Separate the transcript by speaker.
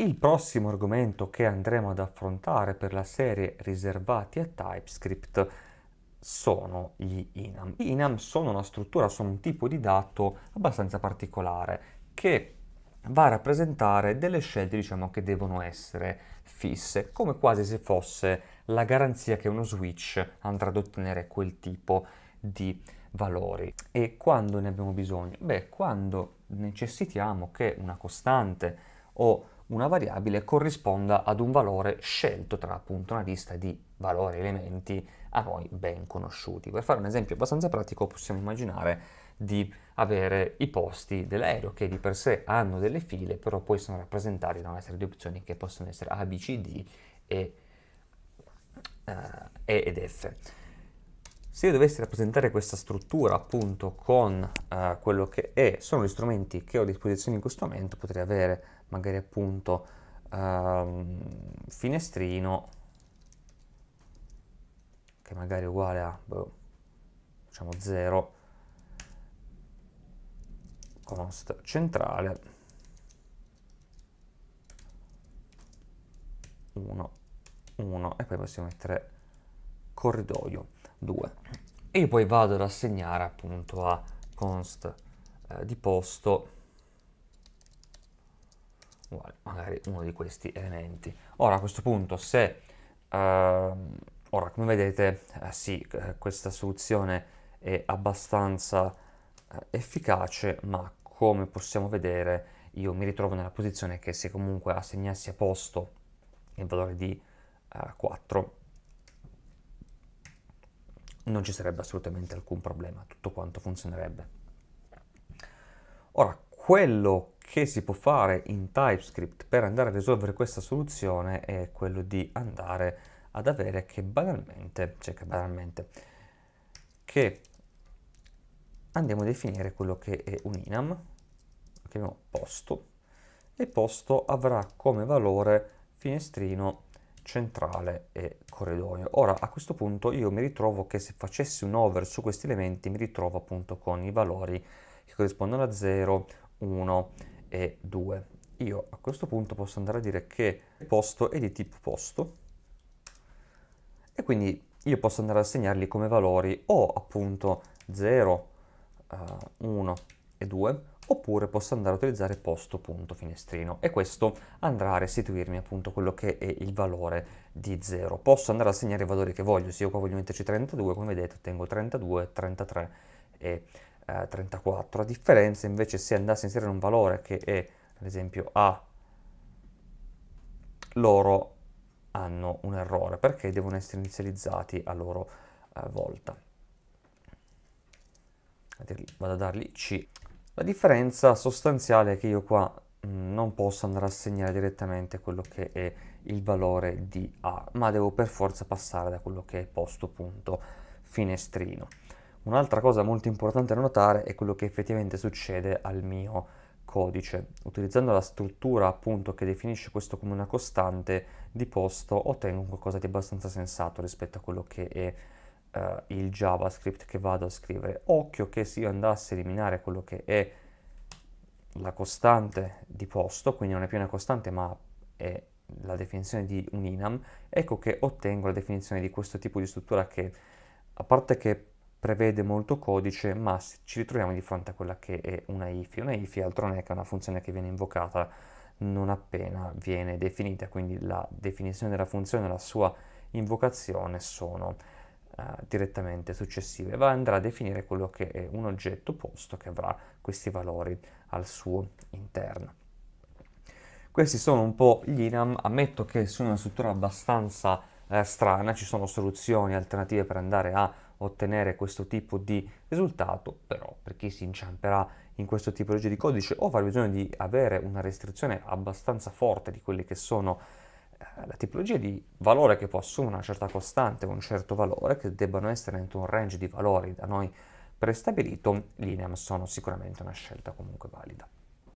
Speaker 1: Il prossimo argomento che andremo ad affrontare per la serie riservati a TypeScript sono gli inam. Gli inam sono una struttura, sono un tipo di dato abbastanza particolare che va a rappresentare delle scelte diciamo che devono essere fisse, come quasi se fosse la garanzia che uno switch andrà ad ottenere quel tipo di valori. E quando ne abbiamo bisogno? Beh, quando necessitiamo che una costante o una variabile corrisponda ad un valore scelto tra appunto una lista di valori elementi a noi ben conosciuti. Per fare un esempio abbastanza pratico possiamo immaginare di avere i posti dell'aereo che di per sé hanno delle file, però poi sono rappresentati da una serie di opzioni che possono essere A, B, C, D e, uh, E ed F. Se io dovessi rappresentare questa struttura appunto con uh, quello che è, sono gli strumenti che ho a disposizione in questo momento, potrei avere magari appunto ehm, finestrino che magari è uguale a boh, diciamo 0 const centrale 1 1 e poi possiamo mettere corridoio 2 e io poi vado ad assegnare appunto a const eh, di posto uguale magari uno di questi elementi. Ora a questo punto se, uh, ora come vedete, uh, sì, eh, questa soluzione è abbastanza uh, efficace, ma come possiamo vedere io mi ritrovo nella posizione che se comunque assegnassi a posto il valore di 4 non ci sarebbe assolutamente alcun problema, tutto quanto funzionerebbe. Ora, quello che si può fare in TypeScript per andare a risolvere questa soluzione è quello di andare ad avere che banalmente, cioè che banalmente, che andiamo a definire quello che è un inam, lo chiamiamo posto, e posto avrà come valore finestrino centrale e corridoio. Ora a questo punto io mi ritrovo che se facessi un over su questi elementi mi ritrovo appunto con i valori che corrispondono a 0, 1 e 2. Io a questo punto posso andare a dire che posto è di tipo posto e quindi io posso andare a segnarli come valori o appunto 0, uh, 1 e 2 oppure posso andare a utilizzare posto.finestrino e questo andrà a restituirmi appunto quello che è il valore di 0. Posso andare a segnare i valori che voglio, se io qua voglio metterci 32, come vedete ottengo 32, 33 e eh, 34. a differenza invece se andassi a inserire un valore che è ad esempio A, loro hanno un errore perché devono essere inizializzati a loro eh, volta. Vado a dargli C. La differenza sostanziale è che io qua mh, non posso andare a segnare direttamente quello che è il valore di A, ma devo per forza passare da quello che è posto punto finestrino. Un'altra cosa molto importante da notare è quello che effettivamente succede al mio codice. Utilizzando la struttura appunto che definisce questo come una costante di posto ottengo qualcosa di abbastanza sensato rispetto a quello che è eh, il JavaScript che vado a scrivere. Occhio che se io andassi a eliminare quello che è la costante di posto, quindi non è più una costante ma è la definizione di un inam, ecco che ottengo la definizione di questo tipo di struttura che a parte che prevede molto codice, ma ci ritroviamo di fronte a quella che è una IFI. Una IFI altro non è che una funzione che viene invocata non appena viene definita, quindi la definizione della funzione e la sua invocazione sono uh, direttamente successive. Va, andrà a definire quello che è un oggetto posto che avrà questi valori al suo interno. Questi sono un po' gli INAM, ammetto che sono una struttura abbastanza eh, strana, ci sono soluzioni alternative per andare a ottenere questo tipo di risultato, però per chi si inciamperà in questo tipo di codice o avrà bisogno di avere una restrizione abbastanza forte di quelle che sono eh, la tipologia di valore che può assumere una certa costante, un certo valore, che debbano essere dentro un range di valori da noi prestabilito, linea sono sicuramente una scelta comunque valida.